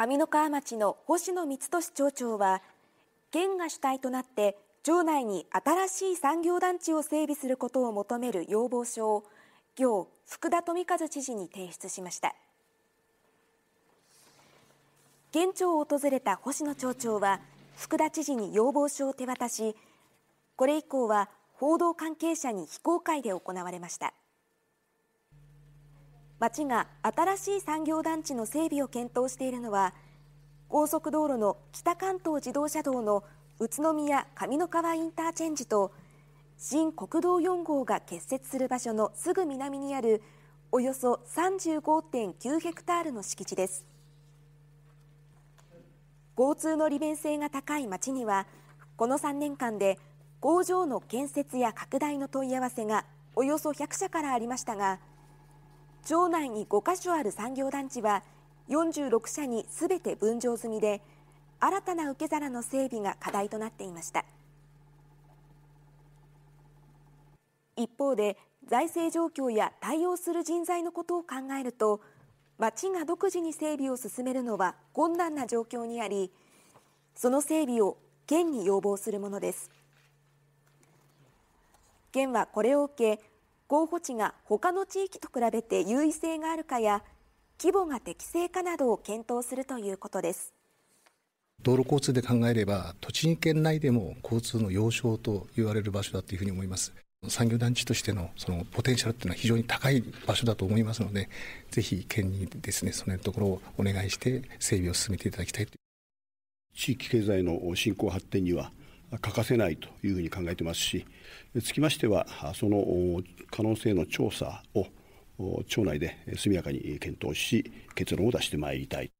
上三川町の星野光俊町長は県が主体となって町内に新しい産業団地を整備することを求める要望書を今日福田富和知事に提出しました県庁を訪れた星野町長は福田知事に要望書を手渡しこれ以降は報道関係者に非公開で行われました。町が新しい産業団地の整備を検討しているのは高速道路の北関東自動車道の宇都宮上野川インターチェンジと新国道4号が結節する場所のすぐ南にあるおよそ35.9ヘクタールの敷地です交通の利便性が高い町にはこの3年間で工場の建設や拡大の問い合わせがおよそ100社からありましたが町内に5カ所ある産業団地は46社にすべて分譲済みで新たな受け皿の整備が課題となっていました一方で財政状況や対応する人材のことを考えると町が独自に整備を進めるのは困難な状況にありその整備を県に要望するものです県はこれを受け候補地が他の地域と比べて優位性があるかや規模が適正かなどを検討するということです道路交通で考えれば栃木県内でも交通の要衝と言われる場所だというふうに思います産業団地としてのそのポテンシャルというのは非常に高い場所だと思いますのでぜひ県にですねその辺のところをお願いして整備を進めていただきたい地域経済の振興発展には欠かせないというふうに考えてますしつきましてはその可能性の調査を町内で速やかに検討し結論を出してまいりたい。